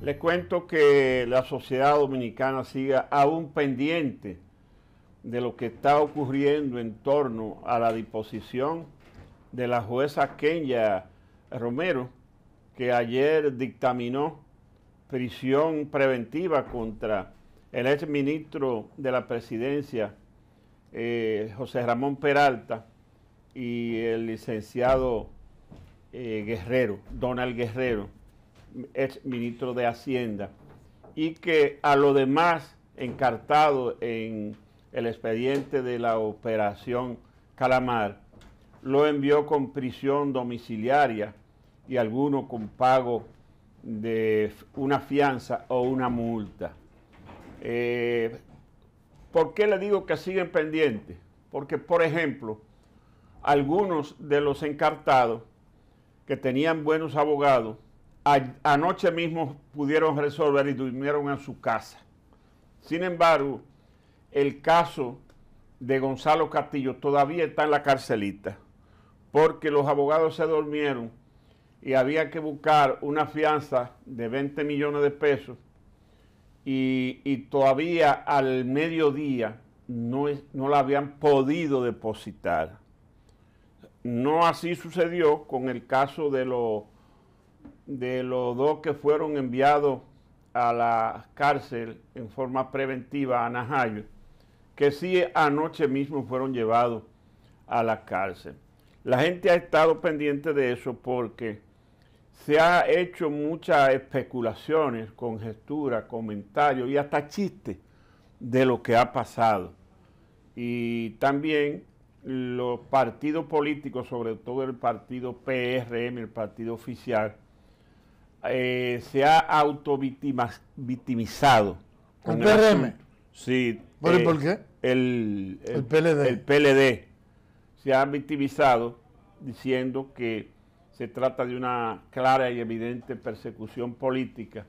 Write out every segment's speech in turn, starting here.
Les cuento que la sociedad dominicana siga aún pendiente de lo que está ocurriendo en torno a la disposición de la jueza Kenya Romero, que ayer dictaminó prisión preventiva contra el ex ministro de la presidencia, eh, José Ramón Peralta, y el licenciado eh, Guerrero, Donald Guerrero ex ministro de Hacienda, y que a lo demás encartado en el expediente de la operación Calamar, lo envió con prisión domiciliaria y alguno con pago de una fianza o una multa. Eh, ¿Por qué le digo que siguen pendientes? Porque, por ejemplo, algunos de los encartados que tenían buenos abogados anoche mismo pudieron resolver y durmieron en su casa. Sin embargo, el caso de Gonzalo Castillo todavía está en la carcelita, porque los abogados se durmieron y había que buscar una fianza de 20 millones de pesos y, todavía al mediodía no, no la habían podido depositar. No así sucedió con el caso de los de los dos que fueron enviados a la cárcel en forma preventiva a Najayo, que sí anoche mismo fueron llevados a la cárcel. La gente ha estado pendiente de eso porque se ha hecho muchas especulaciones, conjeturas, comentarios y hasta chistes de lo que ha pasado. Y también los partidos políticos, sobre todo el partido PRM, el partido oficial, eh, se ha autovictimizado. ¿El PRM? sí. Eh, ¿Por, qué? El, el, PLD. El PLD se ha victimizado diciendo que se trata de una clara y evidente persecución política,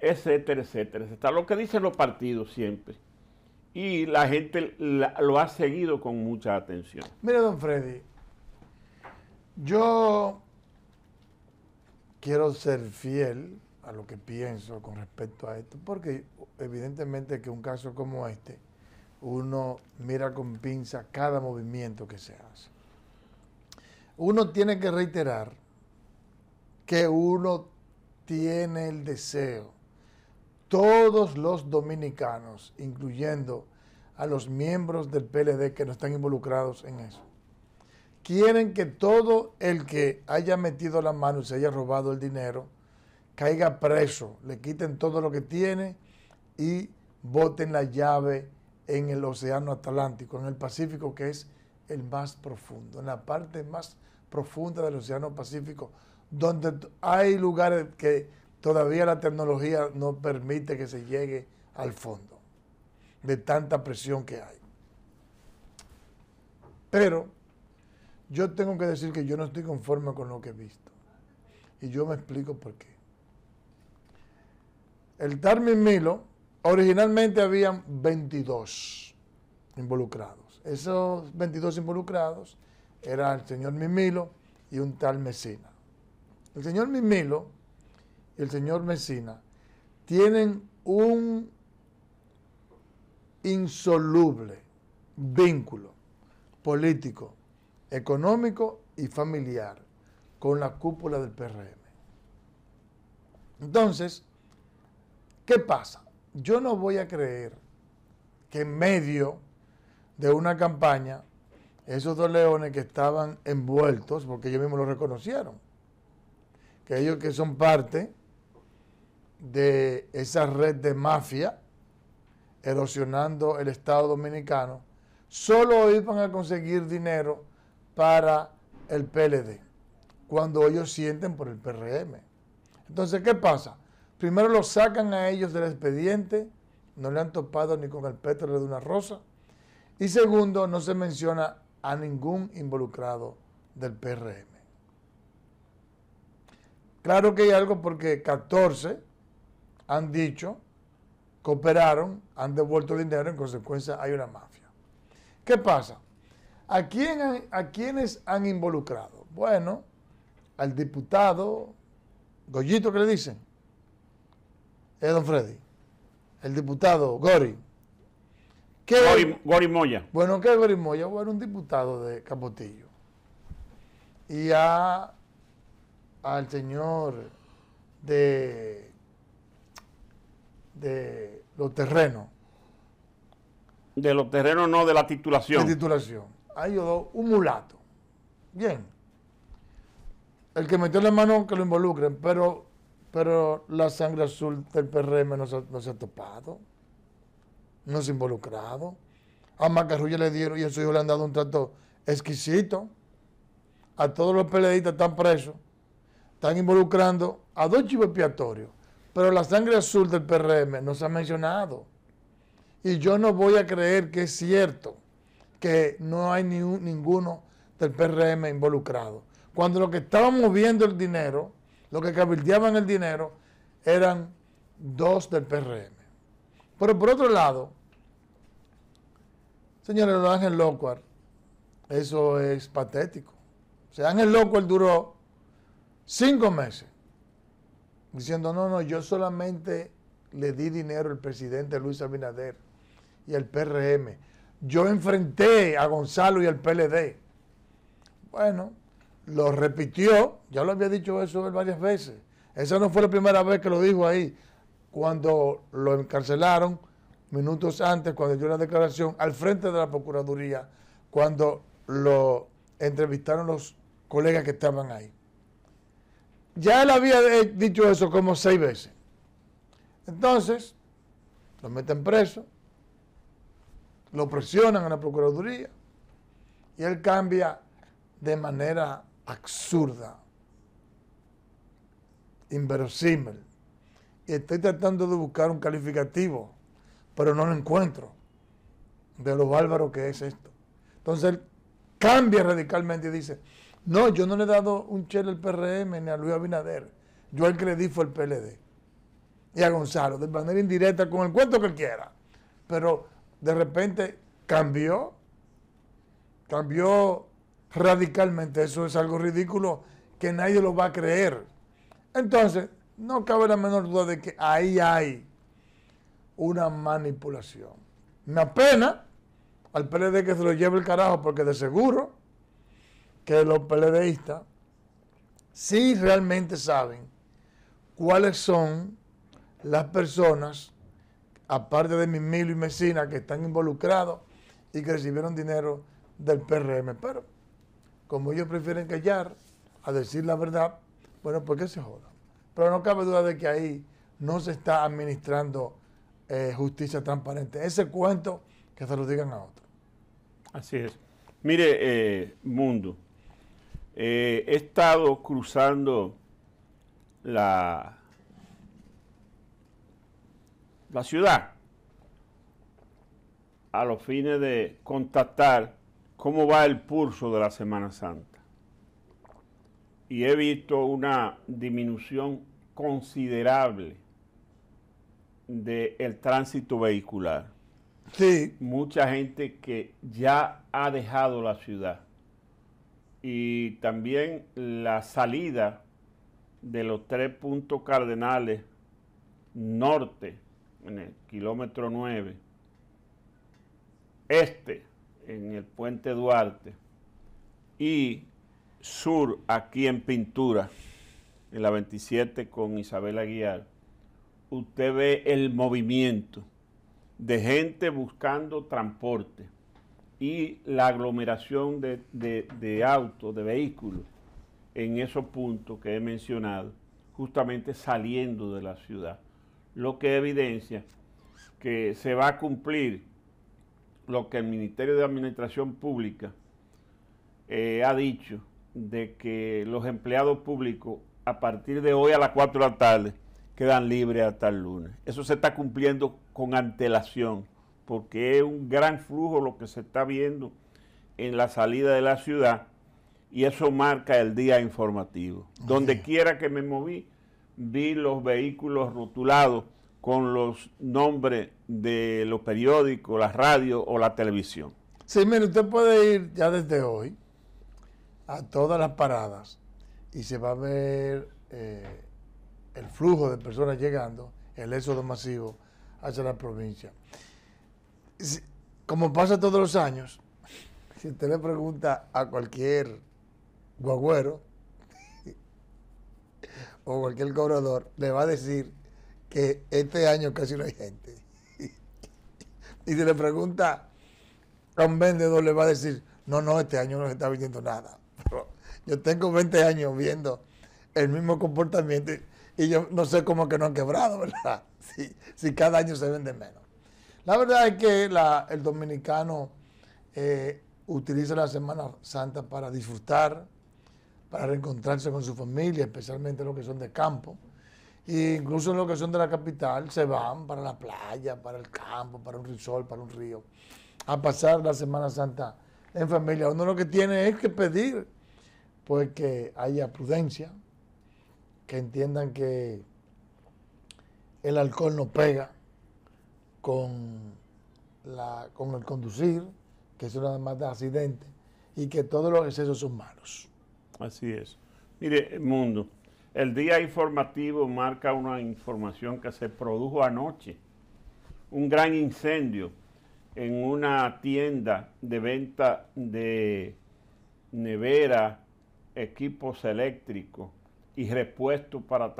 etcétera, etcétera, Está Lo que dicen los partidos siempre. Y la gente lo ha seguido con mucha atención. Mira, don Freddy, yo quiero ser fiel a lo que pienso con respecto a esto, porque evidentemente que un caso como este, uno mira con pinza cada movimiento que se hace. Uno tiene que reiterar que uno tiene el deseo, todos los dominicanos, incluyendo a los miembros del PLD que no están involucrados en eso, quieren que todo el que haya metido la mano y se haya robado el dinero caiga preso, le quiten todo lo que tiene y boten la llave en el Océano Atlántico, en el Pacífico, que es el más profundo, en la parte más profunda del Océano Pacífico, donde hay lugares que todavía la tecnología no permite que se llegue al fondo, de tanta presión que hay. Pero yo tengo que decir que yo no estoy conforme con lo que he visto. Y yo me explico por qué. El tal Mimilo, originalmente habían 22 involucrados. Esos 22 involucrados eran el señor Mimilo y un tal Mesina. El señor Mimilo y el señor Mesina tienen un insoluble vínculo político económico y familiar con la cúpula del PRM. Entonces, ¿qué pasa? Yo no voy a creer que en medio de una campaña, esos dos leones que estaban envueltos, porque ellos mismos lo reconocieron, que ellos que son parte de esa red de mafia erosionando el Estado dominicano, solo iban a conseguir dinero para el PLD, cuando ellos sienten por el PRM. Entonces, ¿qué pasa? Primero lo sacan a ellos del expediente, no le han topado ni con el pétalo de una rosa, y segundo, no se menciona a ningún involucrado del PRM. Claro que hay algo porque 14 han dicho, cooperaron, han devuelto dinero, en consecuencia hay una mafia. ¿Qué pasa? ¿A, ¿A quiénes han involucrado? Bueno, al diputado Gollito ¿qué le dicen? Es don Freddy. El diputado Gori. ¿Qué? Gori, Gori Moya. Bueno, ¿qué es Gori Moya? Bueno, un diputado de Capotillo. Y a, al señor de, de los terrenos. De los terrenos, no, de la titulación. De titulación a ellos un mulato. Bien. El que metió la mano que lo involucren, pero, pero la sangre azul del PRM no se, ha topado, no se ha involucrado. A Macarrulla le dieron y a su hijo le han dado un trato exquisito. A todos los peleadistas están presos. Están involucrando a dos chivos expiatorios. Pero la sangre azul del PRM no se ha mencionado. Y yo no voy a creer que es cierto que no hay ninguno del PRM involucrado. Cuando lo que estaba moviendo el dinero, lo que cabildeaban el dinero, eran dos del PRM. Pero por otro lado, señores, lo de Ángel Locuar, eso es patético. O sea, Ángel Locuar duró cinco meses diciendo, no, no, yo solamente le di dinero al presidente Luis Abinader y al PRM yo enfrenté a Gonzalo y al PLD. Bueno, lo repitió, ya lo había dicho eso varias veces. Esa no fue la primera vez que lo dijo ahí, cuando lo encarcelaron, minutos antes, cuando dio la declaración al frente de la Procuraduría, cuando lo entrevistaron los colegas que estaban ahí. Ya él había eh, dicho eso como seis veces. Entonces, lo meten preso, lo presionan a la Procuraduría y él cambia de manera absurda, inverosímil. Y estoy tratando de buscar un calificativo, pero no lo encuentro, de lo bárbaro que es esto. Entonces él cambia radicalmente y dice, no, yo no le he dado un chel al PRM ni a Luis Abinader, yo el que le di fue el PLD y a Gonzalo, de manera indirecta, con el cuento que quiera. Pero de repente cambió, cambió radicalmente. Eso es algo ridículo que nadie lo va a creer. Entonces, no cabe la menor duda de que ahí hay una manipulación. una pena al PLD que se lo lleve el carajo porque de seguro que los PLDistas sí realmente saben cuáles son las personas aparte de mil y Mesina, que están involucrados y que recibieron dinero del PRM. Pero como ellos prefieren callar a decir la verdad, bueno, ¿por pues qué se jodan. Pero no cabe duda de que ahí no se está administrando eh, justicia transparente. Ese cuento que se lo digan a otro. Así es. Mire, eh, mundo, eh, he estado cruzando la la ciudad a los fines de contactar cómo va el pulso de la Semana Santa. Y he visto una disminución considerable del tránsito vehicular. Sí. Mucha gente que ya ha dejado la ciudad. Y también la salida de los tres puntos cardenales, norte, en el kilómetro 9, este en el puente Duarte y sur aquí en Pintura, en la 27 con Isabel Aguiar, usted ve el movimiento de gente buscando transporte y la aglomeración de, de autos, de vehículos en esos puntos que he mencionado, justamente saliendo de la ciudad lo que evidencia que se va a cumplir lo que el Ministerio de Administración Pública eh, ha dicho de que los empleados públicos a partir de hoy a las 4 de la tarde quedan libres hasta el lunes. Eso se está cumpliendo con antelación porque es un gran flujo lo que se está viendo en la salida de la ciudad y eso marca el día informativo. Donde quiera que me moví, vi los vehículos rotulados con los nombres de los periódicos, la radio o la televisión. Sí, mire, usted puede ir ya desde hoy a todas las paradas y se va a ver eh, el flujo de personas llegando, el éxodo masivo hacia la provincia. como pasa todos los años, si usted le pregunta a cualquier guagüero, o cualquier cobrador le va a decir que este año casi no hay gente. y si le pregunta a un vendedor, le va a decir, no, no, este año no se está vendiendo nada. yo tengo 20 años viendo el mismo comportamiento y yo no sé cómo que no han quebrado, ¿verdad? Si, cada año se vende menos. La verdad es que el dominicano eh, utiliza la Semana Santa para disfrutar, para reencontrarse con su familia, especialmente los que son de campo. E incluso los que son de la capital se van para la playa, para el campo, para un risol, para un río, a pasar la Semana Santa en familia. Uno lo que tiene es que pedir, pues que haya prudencia, que entiendan que el alcohol no pega con, con el conducir, que es nada más de accidente, y que todos los excesos son malos. Así es. Mire, mundo, el día informativo marca una información que se produjo anoche. Un gran incendio en una tienda de venta de nevera, equipos eléctricos y repuestos para,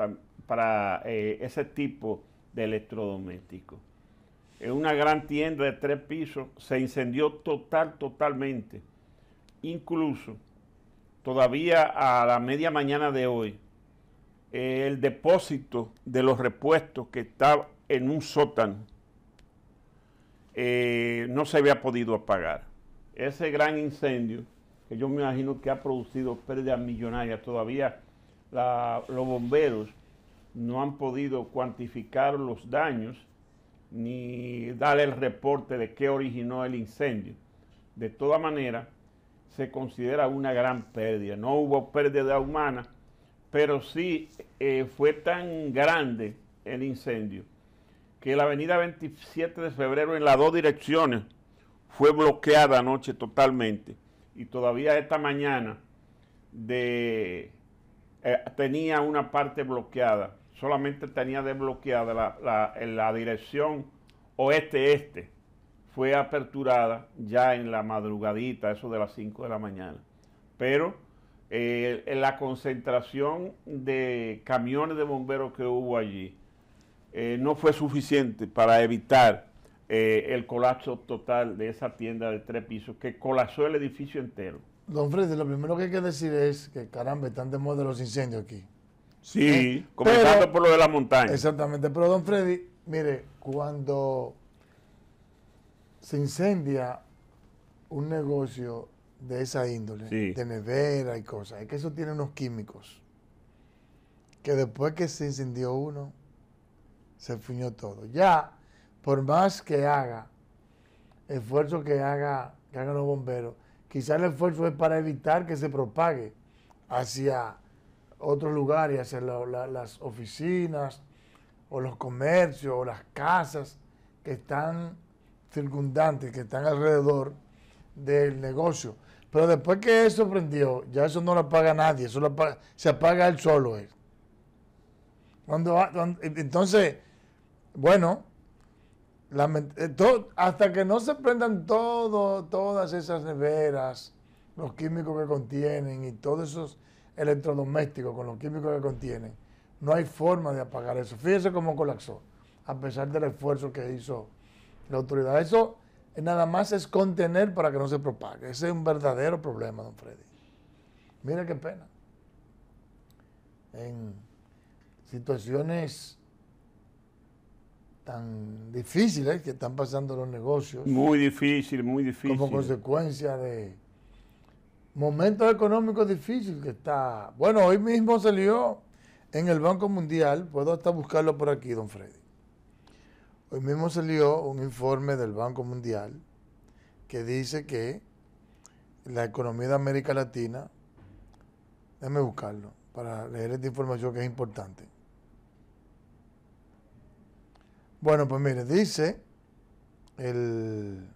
para eh, ese tipo de electrodomésticos. En una gran tienda de tres pisos se incendió total, totalmente. Incluso todavía a la media mañana de hoy, el depósito de los repuestos que estaba en un sótano eh, no se había podido apagar. Ese gran incendio, que yo me imagino que ha producido pérdidas millonarias, todavía los bomberos no han podido cuantificar los daños ni dar el reporte de qué originó el incendio. De toda manera, se considera una gran pérdida. No hubo pérdida humana, pero sí eh, fue tan grande el incendio que la avenida 27 de febrero en las dos direcciones fue bloqueada anoche totalmente y todavía esta mañana eh, tenía una parte bloqueada, solamente tenía desbloqueada la dirección oeste-este fue aperturada ya en la madrugadita, eso de las 5 de la mañana. Pero eh, la concentración de camiones de bomberos que hubo allí eh, no fue suficiente para evitar eh, el colapso total de esa tienda de tres pisos que colapsó el edificio entero. Don Freddy, lo primero que hay que decir es que caramba, están de moda los incendios aquí. Sí, comenzando por lo de la montaña. Exactamente, pero don Freddy, mire, cuando se incendia un negocio de esa índole, de nevera y cosas, es que eso tiene unos químicos, que después que se incendió uno, se fuñó todo. Ya, por más que haga, esfuerzo que haga, que hagan los bomberos, quizás el esfuerzo es para evitar que se propague hacia otros lugares, hacia las oficinas o los comercios o las casas que están circundantes que están alrededor del negocio. Pero después que eso prendió, ya eso no lo apaga nadie, eso se apaga él solo. Cuando, entonces, bueno, eh, hasta que no se prendan todo, todas esas neveras, los químicos que contienen y todos esos electrodomésticos con los químicos que contienen, no hay forma de apagar eso. Fíjese cómo colapsó, a pesar del esfuerzo que hizo la autoridad. Eso nada más es contener para que no se propague. Ese es un verdadero problema, don Freddy. Mira qué pena. En situaciones tan difíciles que están pasando los negocios. Muy difícil, muy difícil. Como consecuencia de momentos económicos difíciles que está. Bueno, hoy mismo salió en el Banco Mundial, puedo hasta buscarlo por aquí, don Freddy. Hoy mismo salió un informe del Banco Mundial que dice que la economía de América Latina, déjame buscarlo para leer esta información que es importante. Bueno, pues mire, dice el...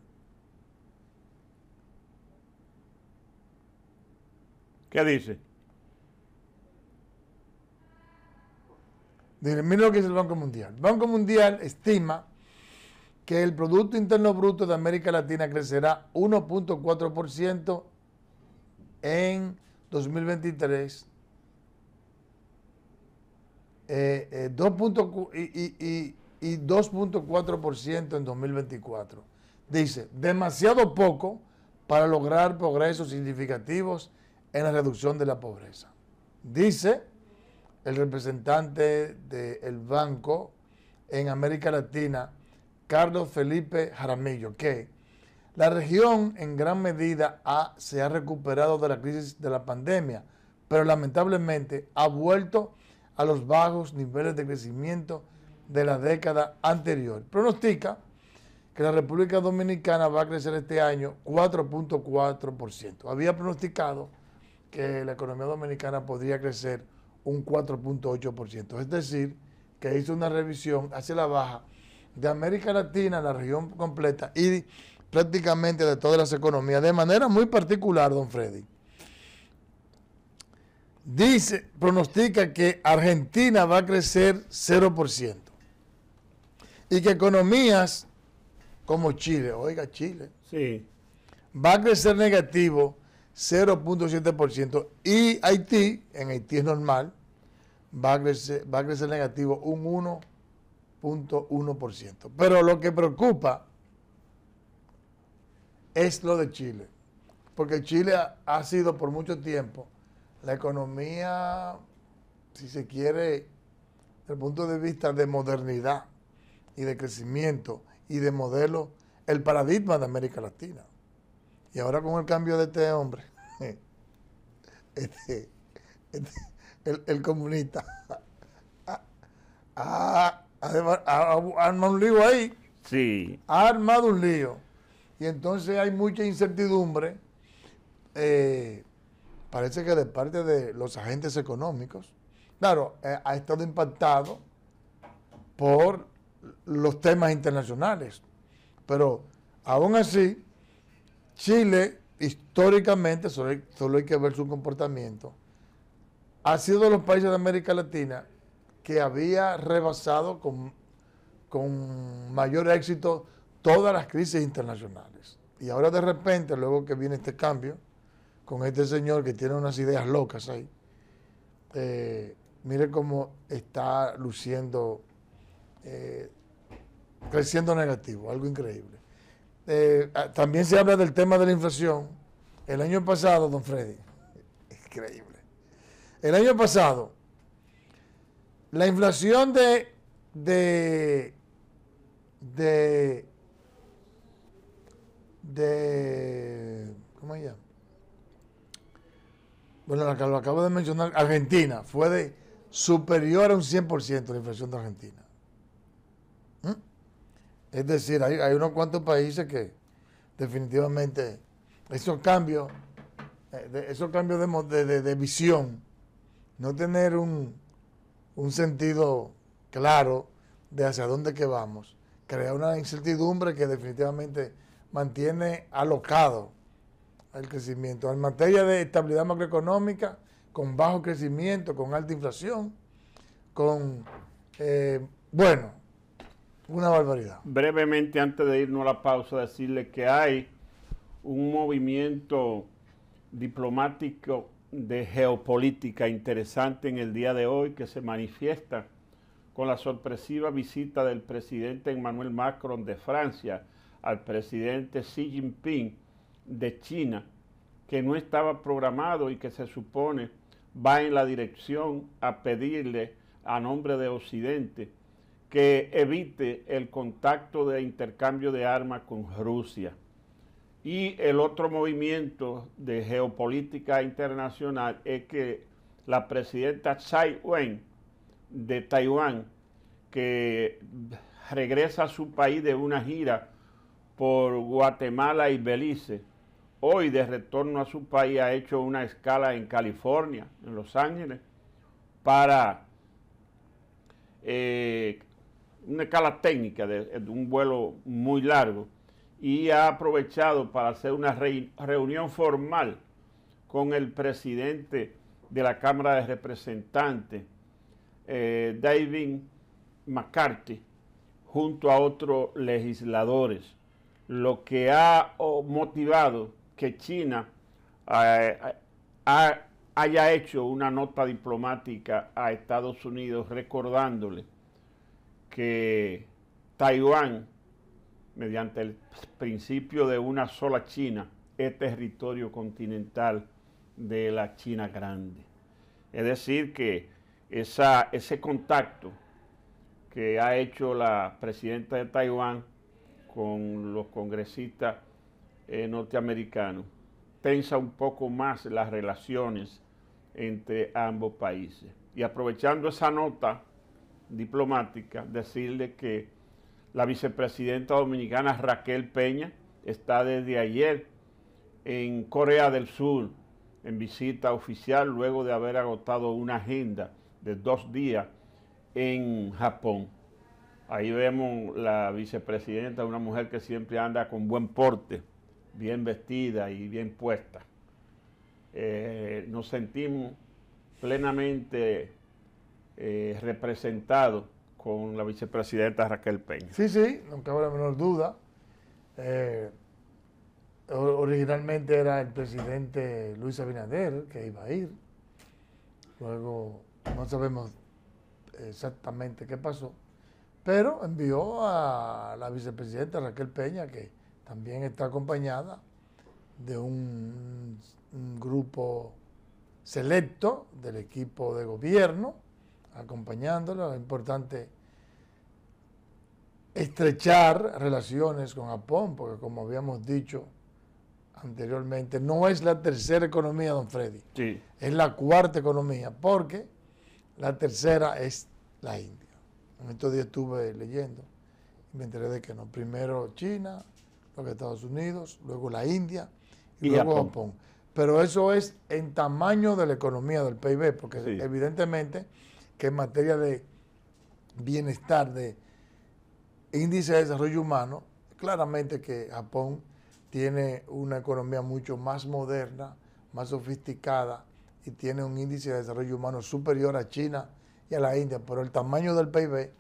¿Qué dice? Miren, mira lo que dice el Banco Mundial. El Banco Mundial estima que el Producto Interno Bruto de América Latina crecerá 1.4% en 2023 2. Eh, eh, y 2.4% en 2024. Dice, demasiado poco para lograr progresos significativos en la reducción de la pobreza. Dice el representante del banco en América Latina, Carlos Felipe Jaramillo, que la región en gran medida se ha recuperado de la crisis de la pandemia, pero lamentablemente ha vuelto a los bajos niveles de crecimiento de la década anterior. Pronostica que la República Dominicana va a crecer este año 4.4%. Había pronosticado que la economía dominicana podría crecer un 4.8%. Es decir, que hizo una revisión hacia la baja de América Latina, la región completa y prácticamente de todas las economías, de manera muy particular, don Freddy. Dice, pronostica que Argentina va a crecer 0% y que economías como Chile, oiga Chile, sí. va a crecer negativo 0.7%. Y Haití, en Haití es normal, va a crecer, va a crecer negativo un 1.1%. Pero lo que preocupa es lo de Chile. Porque Chile ha, ha sido por mucho tiempo la economía, si se quiere, desde el punto de vista de modernidad y de crecimiento y de modelo, el paradigma de América Latina. Y ahora con el cambio de este hombre, este, este, el, comunista, ha, armado un lío ahí. Sí. Ha armado un lío. Y entonces hay mucha incertidumbre. Eh, parece que de parte de los agentes económicos. Claro, eh, ha estado impactado por los temas internacionales. Pero aún así, Chile, históricamente, solo hay, que ver su comportamiento, ha sido de los países de América Latina que había rebasado con, mayor éxito todas las crisis internacionales. Y ahora de repente, luego que viene este cambio, con este señor que tiene unas ideas locas ahí, eh, mire cómo está luciendo, eh, creciendo negativo, algo increíble. Eh, ah, también se habla del tema de la inflación. El año pasado, don Freddy, increíble. El año pasado, la inflación de, de, de, ¿cómo se llama? Bueno, lo acabo de mencionar, Argentina, fue de superior a un 100% la inflación de Argentina. Es decir, hay, unos cuantos países que definitivamente esos cambios, eh, esos cambios de, de visión, no tener un, sentido claro de hacia dónde que vamos, crea una incertidumbre que definitivamente mantiene alocado el crecimiento. En materia de estabilidad macroeconómica, con bajo crecimiento, con alta inflación, con, eh, bueno, una barbaridad. Brevemente, antes de irnos a la pausa, decirle que hay un movimiento diplomático de geopolítica interesante en el día de hoy que se manifiesta con la sorpresiva visita del presidente Emmanuel Macron de Francia al presidente Xi Jinping de China, que no estaba programado y que se supone va en la dirección a pedirle a nombre de Occidente que evite el contacto de intercambio de armas con Rusia. Y el otro movimiento de geopolítica internacional es que la presidenta Tsai wen de Taiwán, que regresa a su país de una gira por Guatemala y Belice, hoy de retorno a su país ha hecho una escala en California, en Los Ángeles, para eh, una escala técnica eh, de, un vuelo muy largo y ha aprovechado para hacer una reunión formal con el presidente de la Cámara de Representantes, eh, David McCarthy, junto a otros legisladores, lo que ha motivado que China eh, haya hecho una nota diplomática a Estados Unidos recordándole que Taiwán, mediante el principio de una sola China, es territorio continental de la China grande. Es decir, que esa, ese contacto que ha hecho la presidenta de Taiwán con los congresistas eh, norteamericanos tensa un poco más las relaciones entre ambos países. Y aprovechando esa nota diplomática decirle que la vicepresidenta dominicana Raquel Peña está desde ayer en Corea del Sur en visita oficial luego de haber agotado una agenda de dos días en Japón. Ahí vemos la vicepresidenta, una mujer que siempre anda con buen porte, bien vestida y bien puesta. Eh, nos sentimos plenamente eh, representado con la vicepresidenta Raquel Peña. Sí, sí, no cabe la menor duda. Eh, originalmente era el presidente Luis Abinader que iba a ir. Luego no sabemos exactamente qué pasó, pero envió a la vicepresidenta Raquel Peña, que también está acompañada de un grupo selecto del equipo de gobierno acompañándolo, es importante estrechar relaciones con Japón, porque como habíamos dicho anteriormente, no es la tercera economía, don Freddy. Sí. Es la cuarta economía, porque la tercera es la India. En estos días estuve leyendo y me enteré de que no. Primero China, luego Estados Unidos, luego la India y, luego Japón. Pero eso es en tamaño de la economía del PIB, porque evidentemente que en materia de bienestar, de índice de desarrollo humano, claramente que Japón tiene una economía mucho más moderna, más sofisticada y tiene un índice de desarrollo humano superior a China y a la India, por el tamaño del PIB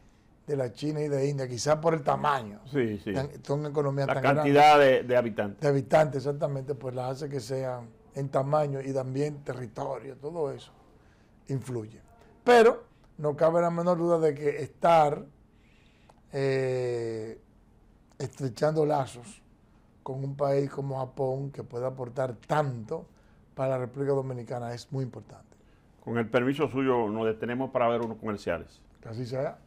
de la China y de India, quizás por el tamaño, sí, sí. Tan, son economías la cantidad de, de, habitantes. De habitantes, exactamente, pues las hace que sean en tamaño y también territorio, todo eso influye. Pero no cabe la menor duda de que estar eh, estrechando lazos con un país como Japón que puede aportar tanto para la República Dominicana es muy importante. Con el permiso suyo nos detenemos para ver unos comerciales. Que así sea.